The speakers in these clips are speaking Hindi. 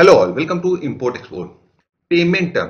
hello all welcome to import export payment term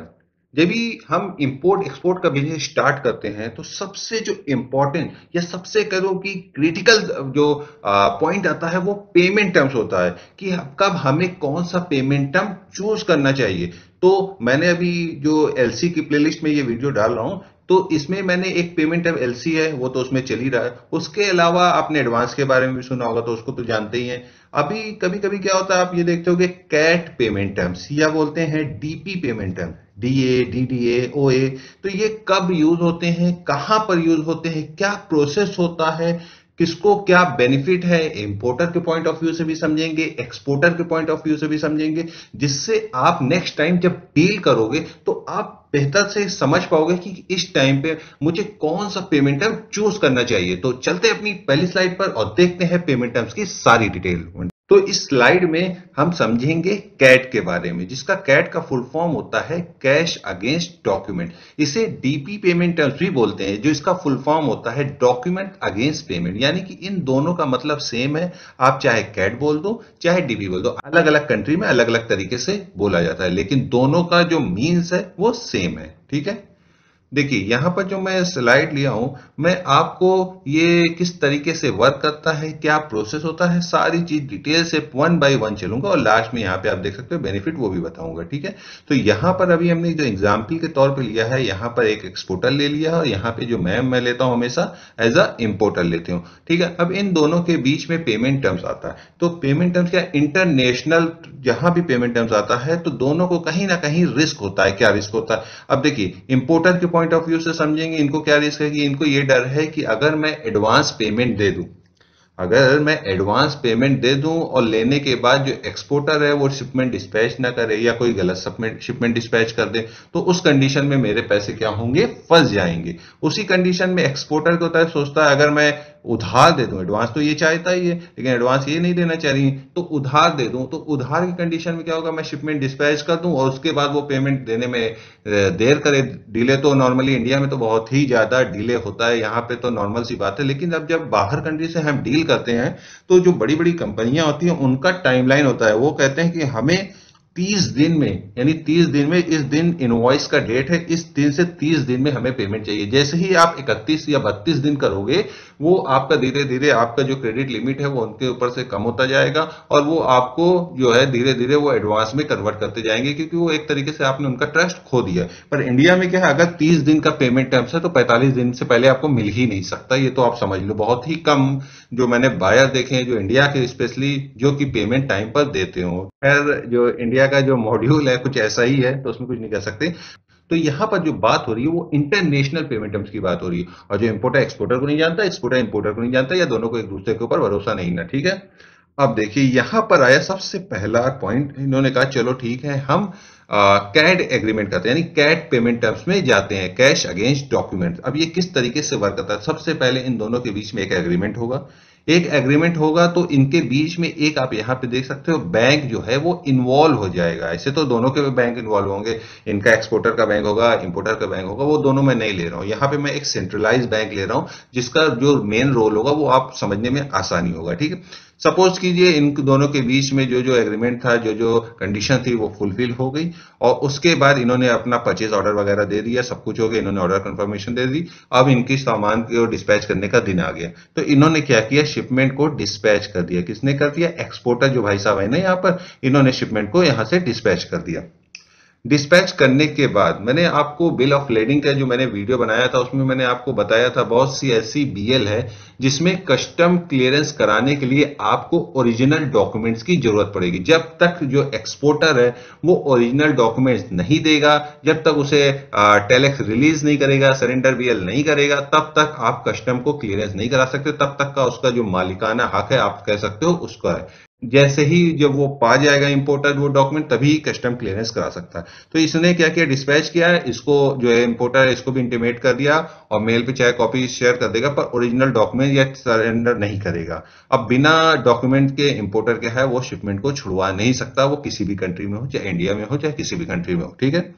जब भी हम इंपोर्ट एक्सपोर्ट का बिजनेस स्टार्ट करते हैं तो सबसे जो इंपॉर्टेंट या सबसे कह दो कि क्रिटिकल जो पॉइंट आता है वो पेमेंट टर्म्स होता है कि कब हमें कौन सा पेमेंट टर्म चूज करना चाहिए तो मैंने अभी जो एलसी की प्लेलिस्ट में ये वीडियो डाल रहा हूँ तो इसमें मैंने एक पेमेंट अब एल है वो तो उसमें चल ही रहा है उसके अलावा आपने एडवांस के बारे में भी सुना होगा तो उसको तो जानते ही हैं अभी कभी कभी क्या होता है आप ये देखते हो कि कैट पेमेंट टर्म्स या बोलते हैं DP payment term D A D D A O A तो ये कब यूज होते हैं कहाँ पर यूज होते हैं क्या प्रोसेस होता है किसको क्या बेनिफिट है इंपोर्टर के पॉइंट ऑफ व्यू से भी समझेंगे एक्सपोर्टर के पॉइंट ऑफ व्यू से भी समझेंगे जिससे आप नेक्स्ट टाइम जब डील करोगे तो आप बेहतर से समझ पाओगे कि इस टाइम पे मुझे कौन सा पेमेंट टर्म चूज करना चाहिए तो चलते अपनी पहली स्लाइड पर और देखते हैं पेमेंट टर्म्स की सारी डिटेल तो इस स्लाइड में हम समझेंगे कैट के बारे में जिसका कैट का फुल फॉर्म होता है कैश अगेंस्ट डॉक्यूमेंट इसे डीपी पेमेंट टर्म्स भी बोलते हैं जो इसका फुल फॉर्म होता है डॉक्यूमेंट अगेंस्ट पेमेंट यानी कि इन दोनों का मतलब सेम है आप चाहे कैट बोल दो चाहे डीपी बोल दो अलग अलग कंट्री में अलग अलग तरीके से बोला जाता है लेकिन दोनों का जो मीन्स है वो सेम है ठीक है देखिए यहां पर जो मैं स्लाइड लिया हूं मैं आपको ये किस तरीके से वर्क करता है क्या प्रोसेस होता है सारी चीज डिटेल से वन बाय वन चलूंगा और लास्ट में यहां पे आप देख सकते हो बेनिफिट वो भी बताऊंगा ठीक है तो यहां पर अभी हमने जो एग्जाम्पल के तौर पर लिया है यहां पर एक एक्सपोर्टर ले लिया और यहाँ पे जो मैम मैं लेता हूं हमेशा एज अ इम्पोर्टर लेती हूँ ठीक है अब इन दोनों के बीच में पेमेंट टर्म्स आता है तो पेमेंट टर्म्स क्या इंटरनेशनल जहां भी पेमेंट टर्म्स आता है तो दोनों को कहीं ना कहीं रिस्क होता है क्या रिस्क होता है अब देखिए इंपोर्टर के पॉइंट पॉइंट ऑफ व्यू से समझेंगे इनको क्या रिस्क है कि इनको ये डर है कि अगर मैं एडवांस पेमेंट दे दूं अगर मैं एडवांस पेमेंट दे दूं और लेने के बाद जो एक्सपोर्टर है वो शिपमेंट डिस्पैच ना करे या कोई गलत शिपमेंट डिस्पैच कर दे तो उस कंडीशन में मेरे पैसे क्या होंगे फंस जाएंगे उसी कंडीशन में एक्सपोर्टर की तरफ सोचता है अगर मैं उधार दे दो एडवांस तो ये चाहता ही है लेकिन एडवांस ये नहीं देना चाह रही तो उधार दे दूं तो उधार की कंडीशन में क्या होगा मैं शिपमेंट डिस्पैच कर दूं और उसके बाद वो पेमेंट देने में देर करे डिले तो नॉर्मली इंडिया में तो बहुत ही ज्यादा डिले होता है यहाँ पे तो नॉर्मल सी बात है लेकिन अब जब बाहर कंट्री से हम डील करते हैं तो जो बड़ी बड़ी कंपनियां होती हैं उनका टाइमलाइन होता है वो कहते हैं कि हमें तीस दिन में यानी तीस दिन में इस दिन इनवॉइस का डेट है इस दिन से तीस दिन में हमें पेमेंट चाहिए जैसे ही आप इकतीस या बत्तीस दिन करोगे वो आपका धीरे धीरे आपका जो क्रेडिट लिमिट है वो उनके ऊपर से कम होता जाएगा और वो आपको जो है धीरे धीरे वो एडवांस में कन्वर्ट करते जाएंगे क्योंकि वो एक तरीके से आपने उनका ट्रस्ट खो दिया पर इंडिया में क्या है अगर तीस दिन का पेमेंट टर्म्स है तो पैंतालीस दिन से पहले आपको मिल ही नहीं सकता ये तो आप समझ लो बहुत ही कम जो मैंने बायर देखे हैं जो इंडिया के स्पेशली जो कि पेमेंट टाइम पर देते हो खैर जो इंडिया का जो मॉड्यूल है कुछ ऐसा ही है तो उसमें कुछ नहीं कर सकते तो यहां पर जो बात हो रही है वो इंटरनेशनल पेमेंट टर्म्स की बात हो रही है और जो इंपोर्टर एक्सपोर्टर को नहीं जानता एक्सपोर्टर इंपोर्टर को नहीं जानता या दोनों को एक दूसरे के ऊपर भरोसा नहीं ना ठीक है अब देखिए यहां पर आया सबसे पहला पॉइंट इन्होंने कहा चलो ठीक है हम कैड एग्रीमेंट करते हैं यानी कैड पेमेंट टर्म्स में जाते हैं कैश अगेंस्ट डॉक्यूमेंट अब ये किस तरीके से वर्क करता है सबसे पहले इन दोनों के बीच में एक एग्रीमेंट होगा एक एग्रीमेंट होगा तो इनके बीच में एक आप यहां पे देख सकते हो बैंक जो है वो इन्वॉल्व हो जाएगा ऐसे तो दोनों के बैंक इन्वॉल्व होंगे इनका एक्सपोर्टर का बैंक होगा इंपोर्टर का बैंक होगा वो दोनों में नहीं ले रहा हूं यहां पे मैं एक सेंट्रलाइज बैंक ले रहा हूं जिसका जो मेन रोल होगा वो आप समझने में आसानी होगा ठीक है सपोज कीजिए इन दोनों के बीच में जो जो एग्रीमेंट था जो जो कंडीशन थी वो फुलफिल हो गई और उसके बाद इन्होंने अपना परचेज ऑर्डर वगैरह दे दिया सब कुछ हो गया इन्होंने ऑर्डर कंफर्मेशन दे दी अब इनकी सामान को डिस्पैच करने का दिन आ गया तो इन्होंने क्या किया शिपमेंट को डिस्पैच कर दिया किसने कर दिया एक्सपोर्टर जो भाई साहब है ना यहाँ पर इन्होंने शिपमेंट को यहाँ से डिस्पैच कर दिया डिस्पैच करने के बाद मैंने आपको बिल ऑफ लेडिंग का जो मैंने वीडियो बनाया था उसमें मैंने आपको बताया था बहुत सी ऐसी बीएल है जिसमें कस्टम क्लियरेंस कराने के लिए आपको ओरिजिनल डॉक्यूमेंट्स की जरूरत पड़ेगी जब तक जो एक्सपोर्टर है वो ओरिजिनल डॉक्यूमेंट्स नहीं देगा जब तक उसे टेलेक्स रिलीज नहीं करेगा सरेंडर बी नहीं करेगा तब तक आप कस्टम को क्लियरेंस नहीं करा सकते तब तक का उसका जो मालिकाना हक है आप कह सकते हो उसका है जैसे ही जब वो पा जाएगा इंपोर्टर वो डॉक्यूमेंट तभी कस्टम क्लियरेंस करा सकता है तो इसने क्या किया डिस्पैच किया है इसको जो है इंपोर्टर है इसको भी इंटीमेट कर दिया और मेल पे चाहे कॉपी शेयर कर देगा पर ओरिजिनल डॉक्यूमेंट या सरेंडर नहीं करेगा अब बिना डॉक्यूमेंट के इंपोर्टर क्या है वो शिपमेंट को छुड़वा नहीं सकता वो किसी भी कंट्री में हो चाहे इंडिया में हो चाहे किसी भी कंट्री में हो ठीक है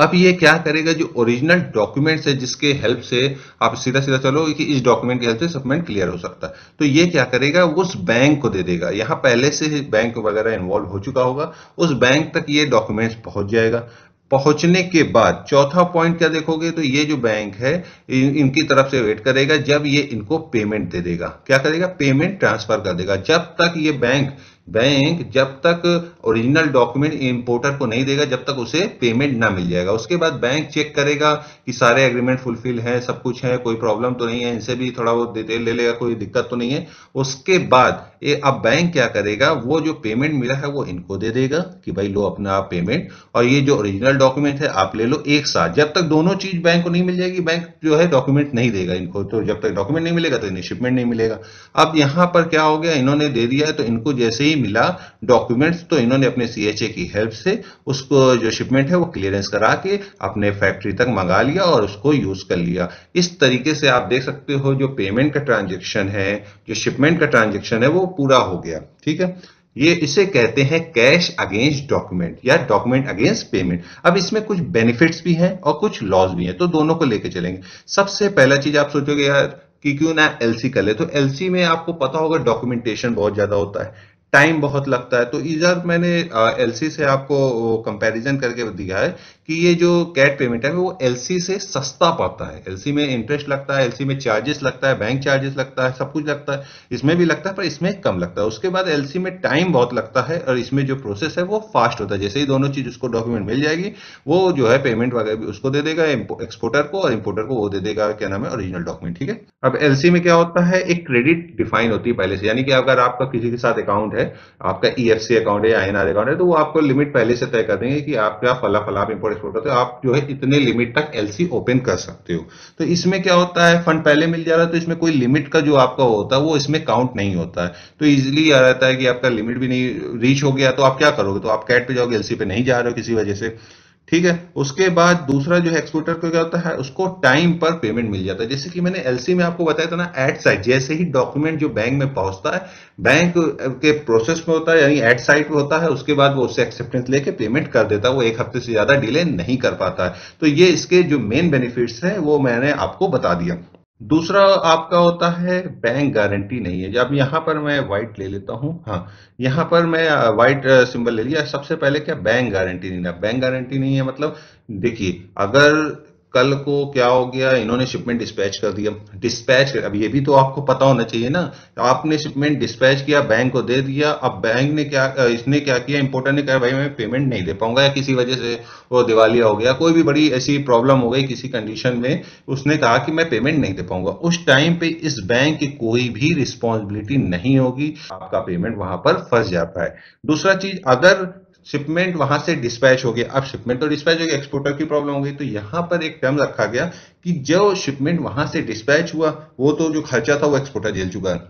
अब ये क्या करेगा जो ओरिजिनल डॉक्यूमेंट्स है जिसके हेल्प से आप सीधा सीधा चलो कि इस डॉक्यूमेंट की हेल्प से सबमेंट क्लियर हो सकता है तो ये क्या करेगा उस बैंक को दे देगा यहाँ पहले से बैंक वगैरह इन्वॉल्व हो चुका होगा उस बैंक तक ये डॉक्यूमेंट्स पहुंच जाएगा पहुंचने के बाद चौथा पॉइंट क्या देखोगे तो ये जो बैंक है इन, इनकी तरफ से वेट करेगा जब ये इनको पेमेंट दे देगा क्या करेगा पेमेंट ट्रांसफर कर देगा जब तक ये बैंक बैंक जब तक ओरिजिनल डॉक्यूमेंट इंपोर्टर को नहीं देगा जब तक उसे पेमेंट ना मिल जाएगा उसके बाद बैंक चेक करेगा कि सारे एग्रीमेंट फुलफिल है सब कुछ है कोई प्रॉब्लम तो नहीं है इनसे भी थोड़ा बहुत डिटेल ले लेगा कोई दिक्कत तो नहीं है उसके बाद ये अब बैंक क्या करेगा वो जो पेमेंट मिला है वो इनको दे देगा कि भाई लो अपना आप पेमेंट और ये जो ओरिजिनल डॉक्यूमेंट है आप ले लो एक साथ जब तक दोनों चीज बैंक को नहीं मिल जाएगी बैंक जो है डॉक्यूमेंट नहीं देगा इनको तो जब तक डॉक्यूमेंट नहीं मिलेगा तो इन्हें शिपमेंट नहीं मिलेगा अब यहां पर क्या हो गया इन्होंने दे दिया है तो इनको जैसे ही नहीं मिला डॉक्यूमेंट्स तो इन्होंने अपने सीएचए की हेल्प से उसको जो शिपमेंट है वो क्लियरेंस करा के अपने फैक्ट्री तक मंगा लिया और उसको यूज कर लिया इस तरीके से आप देख सकते हो जो पेमेंट का ट्रांजेक्शन है जो शिपमेंट का ट्रांजेक्शन है वो पूरा हो गया ठीक है ये इसे कहते हैं कैश अगेंस्ट डॉक्यूमेंट या डॉक्यूमेंट अगेंस्ट पेमेंट अब इसमें कुछ बेनिफिट्स भी हैं और कुछ लॉस भी हैं तो दोनों को लेकर चलेंगे सबसे पहला चीज आप सोचोगे यार कि क्यों ना एलसी कर ले तो एलसी में आपको पता होगा डॉक्यूमेंटेशन बहुत ज्यादा होता है टाइम बहुत लगता है तो इधर मैंने एलसी से आपको कंपैरिजन करके दिया है कि ये जो कैट पेमेंट है वो एलसी से सस्ता पाता है एलसी में इंटरेस्ट लगता है एलसी में चार्जेस लगता है बैंक चार्जेस लगता है सब कुछ लगता है इसमें भी लगता है पर इसमें कम लगता है उसके बाद एलसी में टाइम बहुत लगता है और इसमें जो प्रोसेस है वो फास्ट होता है जैसे ही दोनों चीज उसको डॉक्यूमेंट मिल जाएगी वो जो है पेमेंट वगैरह भी उसको दे देगा एक्सपोर्टर को और इम्पोर्टर को वो दे देगा क्या नाम है ओरिजिनल डॉक्यूमेंट ठीक है अब एलसी में क्या होता है एक क्रेडिट डिफाइन होती है पहले से यानी कि अगर आपका किसी के साथ अकाउंट है आपका ई e अकाउंट है आई अकाउंट है तो वो आपको लिमिट पहले से तय कर देंगे कि आपका फला फला आप इम्पोर्ट फ्लोट होता है आप जो है इतने लिमिट तक एलसी ओपन कर सकते हो तो इसमें क्या होता है फंड पहले मिल जा रहा है तो इसमें कोई लिमिट का जो आपका होता है वो इसमें काउंट नहीं होता है तो इजिली आ रहता है कि आपका लिमिट भी नहीं रीच हो गया तो आप क्या करोगे तो आप कैट पे जाओगे एलसी पे नहीं जा रहे हो किसी वजह से ठीक है उसके बाद दूसरा जो है एक्सपोर्टर को क्या होता है उसको टाइम पर पेमेंट मिल जाता है जैसे कि मैंने एलसी में आपको बताया था ना एट साइट जैसे ही डॉक्यूमेंट जो बैंक में पहुंचता है बैंक के प्रोसेस में होता है यानी एट साइट में होता है उसके बाद वो उससे एक्सेप्टेंस लेके पेमेंट कर देता है वो एक हफ्ते से ज्यादा डिले नहीं कर पाता है तो ये इसके जो मेन बेनिफिट्स है वो मैंने आपको बता दिया दूसरा आपका होता है बैंक गारंटी नहीं है जब यहां पर मैं व्हाइट ले लेता हूं हाँ यहां पर मैं व्हाइट सिंबल ले लिया सबसे पहले क्या बैंक गारंटी नहीं है बैंक गारंटी नहीं है मतलब देखिए अगर कल को क्या हो गया इन्होंने शिपमेंट डिस्पैच कर दिया डिस्पैच अब ये भी तो आपको पता होना चाहिए ना आपने शिपमेंट डिस्पैच किया बैंक को दे दिया अब बैंक ने क्या इसने क्या किया इंपोर्टर ने कहा भाई मैं पेमेंट नहीं दे पाऊंगा या किसी वजह से वो दिवालिया हो गया कोई भी बड़ी ऐसी प्रॉब्लम हो गई किसी कंडीशन में उसने कहा कि मैं पेमेंट नहीं दे पाऊंगा उस टाइम पे इस बैंक की कोई भी रिस्पॉन्सिबिलिटी नहीं होगी आपका पेमेंट वहां पर फंस जाता है दूसरा चीज अगर शिपमेंट वहां से डिस्पैच हो गया अब शिपमेंट तो डिस्पैच हो गया एक्सपोर्टर की प्रॉब्लम हो गई तो यहां पर एक टर्म रखा गया कि जो शिपमेंट वहां से डिस्पैच हुआ वो तो जो खर्चा था वो एक्सपोर्टर झेल चुका है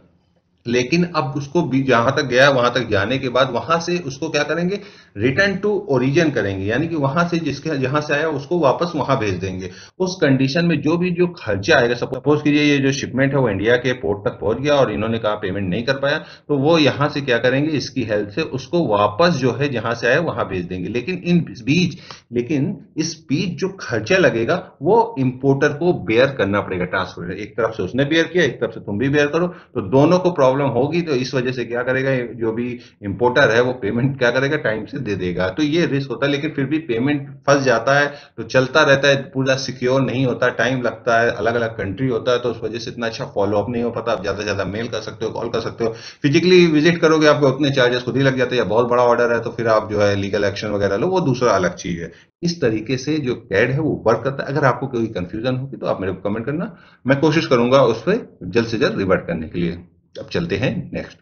लेकिन अब उसको भी जहां तक गया वहां तक जाने के बाद वहां से उसको क्या करेंगे रिटर्न टू ओरिजिन करेंगे यानी कि वहां से जिसके जहां से आया उसको वापस वहां भेज देंगे उस कंडीशन में जो भी जो खर्चा आएगा सपोज कीजिए ये जो शिपमेंट है वो इंडिया के पोर्ट तक पहुंच गया और इन्होंने कहा पेमेंट नहीं कर पाया तो वो यहां से क्या करेंगे इसकी हेल्प से उसको वापस जो है जहां से आया वहां भेज देंगे लेकिन इन बीच लेकिन इस बीच जो खर्चा लगेगा वो इंपोर्टर को बेयर करना पड़ेगा ट्रांसपोर्टर एक तरफ से उसने बेयर किया एक तरफ से तुम भी बेयर करो तो दोनों को प्रॉब्लम प्रॉब्लम होगी तो इस वजह से क्या करेगा जो भी इंपोर्टर है वो पेमेंट क्या करेगा टाइम से दे देगा तो ये रिस्क होता है लेकिन फिर भी पेमेंट फंस जाता है तो चलता रहता है पूरा सिक्योर नहीं होता टाइम लगता है अलग अलग कंट्री होता है तो उस वजह से इतना अच्छा फॉलोअप नहीं हो पाता आप ज़्यादा से ज़्यादा मेल कर सकते हो कॉल कर सकते हो फिजिकली विजिट करोगे आपको उतने चार्जेस खुद ही लग जाते हैं या बहुत बड़ा ऑर्डर है तो फिर आप जो है लीगल एक्शन वगैरह लो वो दूसरा अलग चीज़ है इस तरीके से जो कैड है वो वर्क करता है अगर आपको कोई कंफ्यूजन होगी तो आप मेरे को कमेंट करना मैं कोशिश करूंगा उस पर जल्द से जल्द रिवर्ट करने के लिए अब चलते हैं नेक्स्ट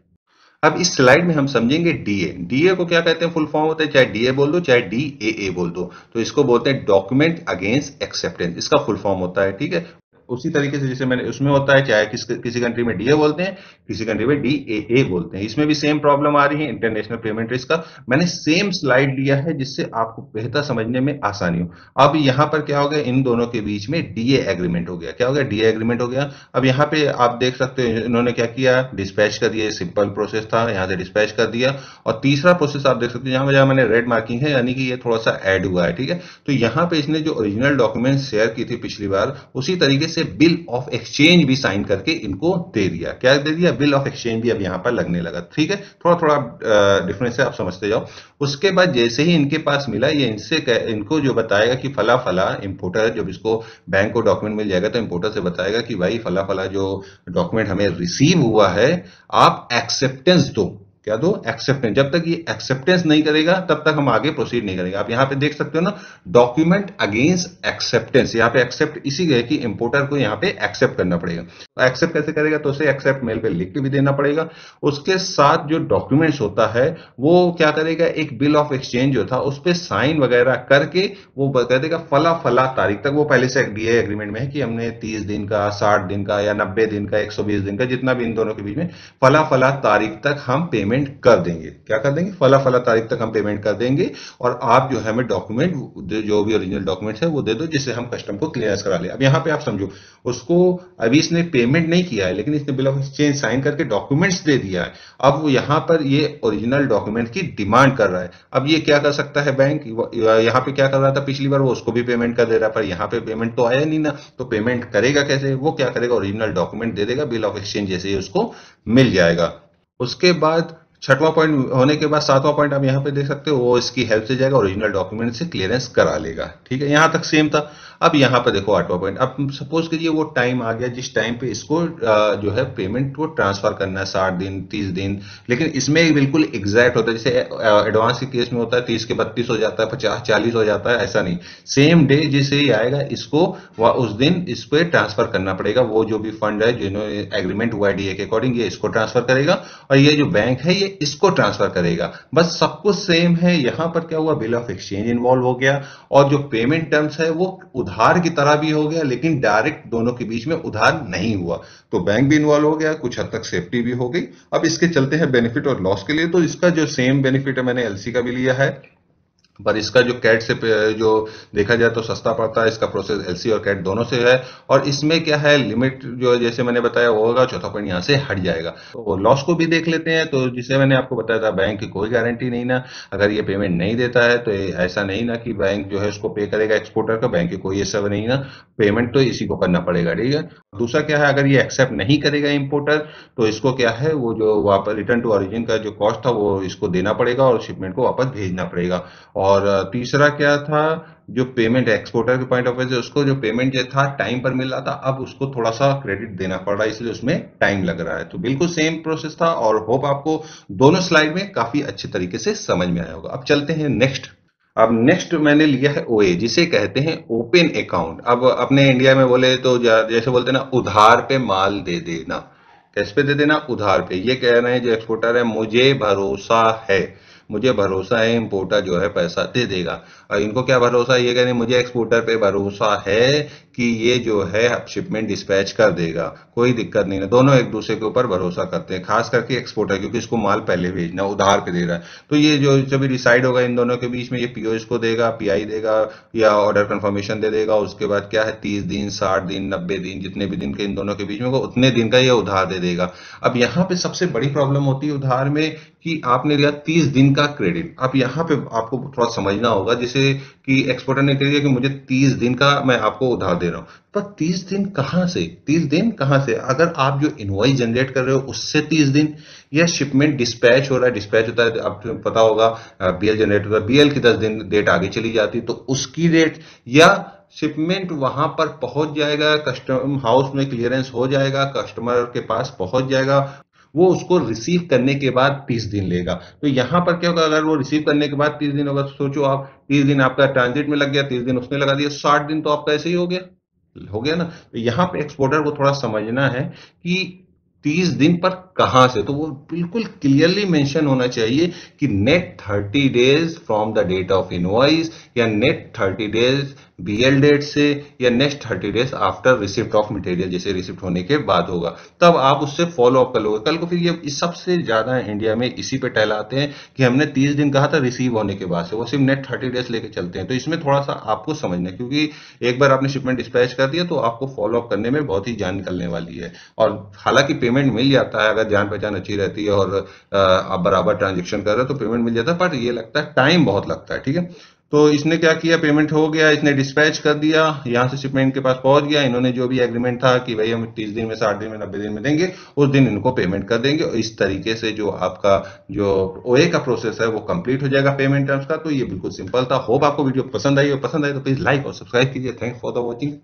अब इस स्लाइड में हम समझेंगे डीए डीए को क्या कहते हैं फुल फॉर्म होता है चाहे डीए बोल दो चाहे डीएए बोल दो तो इसको बोलते हैं डॉक्यूमेंट अगेंस्ट एक्सेप्टेंस इसका फुल फॉर्म होता है ठीक है उसी तरीके से जैसे मैंने उसमें होता है चाहे किस किसी कंट्री में डीए बोलते हैं किसी कंट्री में ए बोलते हैं इसमें भी सेम प्रॉब्लम आ रही है इंटरनेशनल पेमेंट रिस्क का मैंने सेम स्लाइड लिया है जिससे आपको बेहतर समझने में आसानी हो अब यहां पर क्या हो गया इन दोनों के बीच में डीए एग्रीमेंट हो गया क्या हो गया डीए एग्रीमेंट हो गया अब यहाँ पे आप देख सकते हो इन्होंने क्या किया डिस्पैच कर दिया सिंपल प्रोसेस था यहाँ से डिस्पैच कर दिया और तीसरा प्रोसेस आप देख सकते हो यहाँ मैंने रेड मार्किंग है यानी कि यह थोड़ा सा एड हुआ है ठीक है तो यहाँ पे इसने जो ओरिजिनल डॉक्यूमेंट शेयर की थी पिछली बार उसी तरीके से से बिल ऑफ एक्सचेंज भी साइन करके इनको दे दिया क्या दे दिया बिल ऑफ एक्सचेंज भी अब यहां पर लगने लगा ठीक है थोड़ा थोड़ा डिफरेंस है आप समझते जाओ उसके बाद जैसे ही इनके पास मिला ये इनसे इनको जो बताएगा कि फला फला इंपोर्टर जब इसको बैंक को डॉक्यूमेंट मिल जाएगा तो इंपोर्टर से बताएगा कि भाई फला फला जो डॉक्यूमेंट हमें रिसीव हुआ है आप एक्सेप्टेंस दो क्या दो एक्सेप्टेंस जब तक ये एक्सेप्टेंस नहीं करेगा तब तक हम आगे प्रोसीड नहीं करेंगे आप यहां पे देख सकते हो ना डॉक्यूमेंट अगेंस्ट एक्सेप्टेंस यहां पे एक्सेप्ट इसी गए कि इंपोर्टर को यहां पे एक्सेप्ट करना पड़ेगा तो एक्सेप्ट कैसे करेगा तो उसे एक्सेप्ट मेल पे लिख के भी देना पड़ेगा उसके साथ जो डॉक्यूमेंट्स होता है वो क्या करेगा एक बिल ऑफ एक्सचेंज जो था उस पर साइन वगैरह करके वो कह देगा फला फला तारीख तक वो पहले से डी एग्रीमेंट में है कि हमने तीस दिन का साठ दिन का या नब्बे दिन का एक दिन का जितना भी इन दोनों के बीच में फला फला तारीख तक हम पेमेंट पेमेंट कर देंगे क्या कर देंगे फला फला तारीख तक हम पेमेंट कर देंगे और आप जो है हमें डॉक्यूमेंट जो भी ओरिजिनल डॉक्यूमेंट है वो दे दो जिससे हम कस्टम को क्लियर करा ले अब यहाँ पे आप समझो उसको अभी इसने पेमेंट नहीं किया है लेकिन इसने बिल ऑफ एक्सचेंज साइन करके डॉक्यूमेंट्स दे दिया है अब वो यहाँ पर ये ओरिजिनल डॉक्यूमेंट की डिमांड कर रहा है अब ये क्या कर सकता है बैंक यहाँ पे क्या कर रहा था पिछली बार वो उसको भी पेमेंट कर दे रहा है पर यहाँ पे पेमेंट तो आया नहीं ना तो पेमेंट करेगा कैसे वो क्या करेगा ओरिजिनल डॉक्यूमेंट दे देगा बिल ऑफ एक्सचेंज जैसे ही उसको मिल जाएगा उसके बाद छठवां पॉइंट होने के बाद सातवां पॉइंट आप यहाँ पे देख सकते हो वो इसकी हेल्प से जाएगा ओरिजिनल डॉक्यूमेंट से क्लियरेंस करा लेगा ठीक है यहाँ तक सेम था अब यहाँ पे देखो आठवां पॉइंट अब सपोज कीजिए वो टाइम आ गया जिस टाइम पे इसको जो है पेमेंट को ट्रांसफर करना है साठ दिन तीस दिन लेकिन इसमें बिल्कुल एग्जैक्ट होता है जैसे एडवांस के केस में होता है तीस के बत्तीस हो जाता है पचास चालीस हो जाता है ऐसा नहीं सेम डे जैसे ही आएगा इसको उस दिन इस पर ट्रांसफर करना पड़ेगा वो जो भी फंड है जिन्होंने एग्रीमेंट हुआ है डीए के अकॉर्डिंग ये इसको ट्रांसफर करेगा और ये जो बैंक है ये इसको ट्रांसफर करेगा बस सब कुछ सेम है यहां पर क्या हुआ बिल ऑफ एक्सचेंज इन्वॉल्व हो गया और जो पेमेंट टर्म्स है वो उधार की तरह भी हो गया लेकिन डायरेक्ट दोनों के बीच में उधार नहीं हुआ तो बैंक भी इन्वॉल्व हो गया कुछ हद तक सेफ्टी भी हो गई अब इसके चलते हैं बेनिफिट और लॉस के लिए तो इसका जो सेम बेनिफिट है मैंने एलसी का भी लिया है पर इसका जो कैट से जो देखा जाए तो सस्ता पड़ता है इसका प्रोसेस एलसी और कैट दोनों से है और इसमें क्या है लिमिट जो जैसे मैंने बताया वो होगा चौथा पॉइंट यहाँ से हट जाएगा तो लॉस को भी देख लेते हैं तो जिसे मैंने आपको बताया था बैंक की कोई गारंटी नहीं ना अगर ये पेमेंट नहीं देता है तो ऐसा नहीं ना कि बैंक जो है उसको पे करेगा एक्सपोर्टर का बैंक की कोई ऐसा नहीं ना पेमेंट तो इसी को करना पड़ेगा ठीक है दूसरा क्या है अगर ये एक्सेप्ट नहीं करेगा इम्पोर्टर तो इसको क्या है वो जो वापस रिटर्न टू ऑरिजिन का जो कॉस्ट था वो इसको देना पड़ेगा और शिपमेंट को वापस भेजना पड़ेगा और और तीसरा क्या था जो पेमेंट एक्सपोर्टर के पॉइंट ऑफ व्यू से उसको जो पेमेंट जो था टाइम पर मिल रहा था अब उसको थोड़ा सा क्रेडिट देना पड़ रहा है इसलिए उसमें टाइम लग रहा है तो बिल्कुल सेम प्रोसेस था और होप आपको दोनों स्लाइड में काफी अच्छे तरीके से समझ में आया होगा अब चलते हैं नेक्स्ट अब नेक्स्ट मैंने लिया है ओए जिसे कहते हैं ओपन अकाउंट अब अपने इंडिया में बोले तो जैसे बोलते ना उधार पे माल दे देना कैसे पे दे देना उधार पे ये कह रहे हैं जो एक्सपोर्टर है मुझे भरोसा है मुझे भरोसा है इम्पोर्टर जो है पैसा दे देगा और इनको क्या भरोसा ये कह रहे मुझे एक्सपोर्टर पे भरोसा है कि ये जो है शिपमेंट डिस्पैच कर देगा कोई दिक्कत नहीं है दोनों एक दूसरे के ऊपर भरोसा करते हैं खास करके एक्सपोर्टर क्योंकि इसको माल पहले भेजना उधार पे दे रहा है तो ये जो जब डिसाइड होगा इन दोनों के बीच में ये पीओएस को देगा पीआई देगा या ऑर्डर कन्फर्मेशन दे देगा उसके बाद क्या है तीस दिन साठ दिन नब्बे दिन जितने भी दिन के इन दोनों के बीच में होगा उतने दिन का ये उधार दे देगा अब यहाँ पे सबसे बड़ी प्रॉब्लम होती है उधार में कि आपने लिया तीस दिन का क्रेडिट अब यहाँ पे आपको थोड़ा समझना होगा जिसे कि एक्सपोर्टर ने कह दिया कि मुझे तीस दिन का मैं आपको उधार दे दे रहा हूं पर तीस दिन कहां से तीस दिन कहां से अगर आप जो इनवाइस जनरेट कर रहे हो उससे तीस दिन या शिपमेंट डिस्पैच हो रहा है डिस्पैच होता है आपको तो पता होगा बीएल जनरेट होता है बीएल की दस दिन डेट आगे चली जाती तो उसकी डेट या शिपमेंट वहां पर पहुंच जाएगा कस्टम हाउस में क्लियरेंस हो जाएगा कस्टमर के पास पहुंच जाएगा वो उसको रिसीव करने के बाद तीस दिन लेगा तो यहां पर क्या होगा अगर वो रिसीव करने के बाद तीस दिन होगा तो सोचो आप तीस दिन आपका ट्रांजिट में लग गया तीस दिन उसने लगा दिया साठ दिन तो आपका ऐसे ही हो गया हो गया ना तो यहाँ पे एक्सपोर्टर को थोड़ा समझना है कि तीस दिन पर कहां से तो वो बिल्कुल क्लियरली मेंशन होना चाहिए कि net thirty days from the date of invoice या net thirty days B L date से या next thirty days after receipt of material जैसे रिसिप्ट होने के बाद होगा तब आप उससे फॉलो अप कर लोगे कल को फिर ये सबसे ज्यादा इंडिया में इसी पे टहलाते हैं कि हमने तीस दिन कहा था रिसीव होने के बाद से वो सिर्फ नेट थर्टी डेज लेके चलते हैं तो इसमें थोड़ा सा आपको समझना है क्योंकि एक बार आपने शिपमेंट डिस्पैच कर दिया तो आपको फॉलो अप करने में बहुत ही जान निकलने वाली है और हालांकि पेमेंट मिल जाता है अगर जान पहचान अच्छी रहती है और आप बराबर ट्रांजेक्शन कर रहे हो तो पेमेंट मिल जाता है पर यह लगता है टाइम बहुत लगता है ठीक है तो इसने क्या किया पेमेंट हो गया इसने डिस्पैच कर दिया यहाँ से शिपमेंट के पास पहुंच गया इन्होंने जो भी एग्रीमेंट था कि भाई हम तीस दिन में साठ दिन में नब्बे दिन में देंगे उस दिन इनको पेमेंट कर देंगे और इस तरीके से जो आपका जो ओए का प्रोसेस है वो कंप्लीट हो जाएगा पेमेंट टर्म्स का तो ये बिल्कुल सिंपल था होप आपको वीडियो पसंद आई और पसंद आई तो प्लीज लाइक और सब्सक्राइब कीजिए थैंक फॉर द वॉचिंग